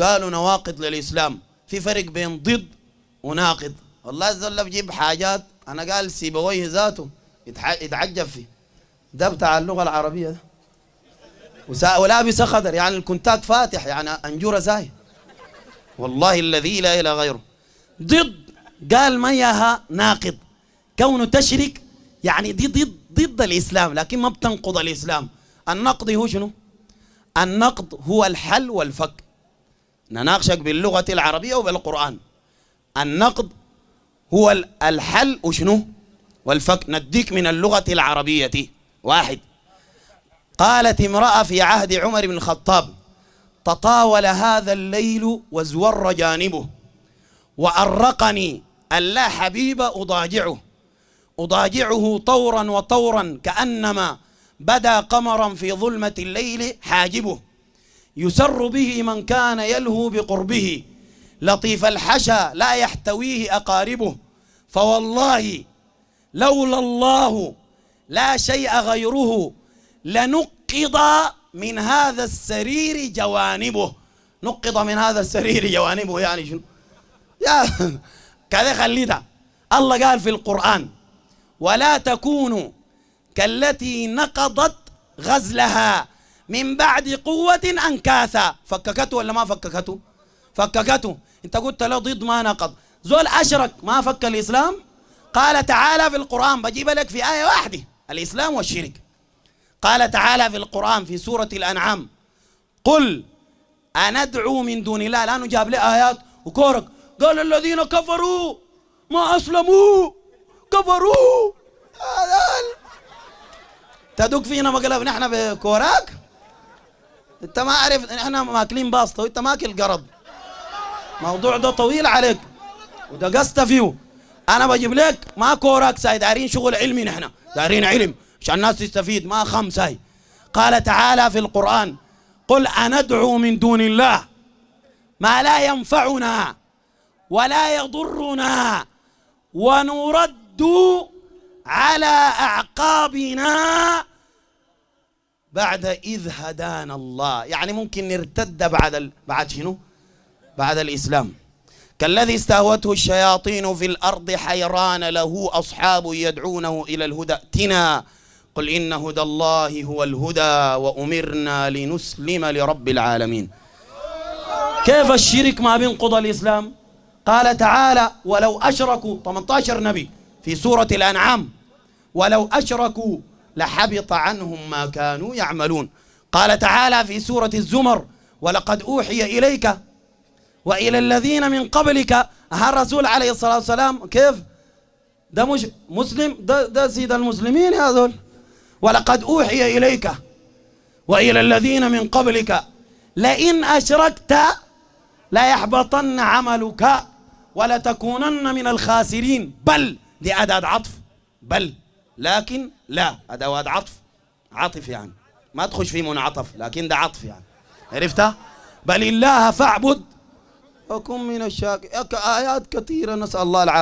قالوا نواقض للإسلام في فرق بين ضد وناقض والله عز وجل بجيب حاجات أنا قال سيبويه ذاته يتعجب فيه ده بتاع اللغة العربية ده ولابس خضر يعني الكنتاك فاتح يعني أنجورة زاي والله الذي لا إله غيره ضد قال ما ياها ناقض كونه تشرك يعني دي ضد ضد الإسلام لكن ما بتنقض الإسلام النقد هو شنو؟ النقد هو الحل والفك نناقشك باللغة العربية وبالقرآن النقد هو الحل وشنو والفك نديك من اللغة العربية واحد قالت امرأة في عهد عمر بن الخطاب تطاول هذا الليل وازور جانبه وأرقني ألا حبيب أضاجعه أضاجعه طورا وطورا كأنما بدا قمرا في ظلمة الليل حاجبه يسر به من كان يلهو بقربه لطيف الحشا لا يحتويه أقاربه فوالله لولا الله لا شيء غيره لنقض من هذا السرير جوانبه نقض من هذا السرير جوانبه يعني شنو يا كذا ده الله قال في القرآن ولا تكونوا كالتي نقضت غزلها من بعد قوة أنكاثا فككته ولا ما فككته فككته انت قلت له ضد ما نقض زول أشرك ما فك الإسلام قال تعالى في القرآن بجيب لك في آية واحدة الإسلام والشرك قال تعالى في القرآن في سورة الأنعام قل أندعو من دون الله لأنه جاب لي آيات وكورك قال الذين كفروا ما أسلموا كفروا تدق فينا مقلب نحن بكوراك انت ما عارف احنا ماكلين باسطه وانت ماكل قرض الموضوع ده طويل عليك ودقست فيه انا بجيب لك ما كوراكس هاي دارين شغل علمي نحن دارين علم عشان الناس تستفيد ما خمس هاي قال تعالى في القران قل أندعو من دون الله ما لا ينفعنا ولا يضرنا ونرد على أعقابنا بعد إذ هدانا الله يعني ممكن نرتد بعد ال... بعد شنو بعد الإسلام كالذي استهوته الشياطين في الأرض حيران له أصحاب يدعونه إلى الهدى ائتنا قل إن هدى الله هو الهدى وأمرنا لنسلم لرب العالمين كيف الشرك ما بينقض الإسلام قال تعالى ولو أشركوا 18 نبي في سورة الأنعام ولو أشركوا لحبط عنهم ما كانوا يعملون قال تعالى في سورة الزمر ولقد أوحي إليك وإلى الذين من قبلك ها الرسول عليه الصلاة والسلام كيف ده مش مسلم ده, ده سيد المسلمين هذول ولقد أوحي إليك وإلى الذين من قبلك لئن أشركت ليحبطن عملك ولتكونن من الخاسرين بل دي عطف بل لكن لا أدوات عطف عطف يعني ما تخش في منعطف لكن ده عطف يعني عرفتها بل الله فاعبد وكن من الشاكر آيات كثيرة نسأل الله العافية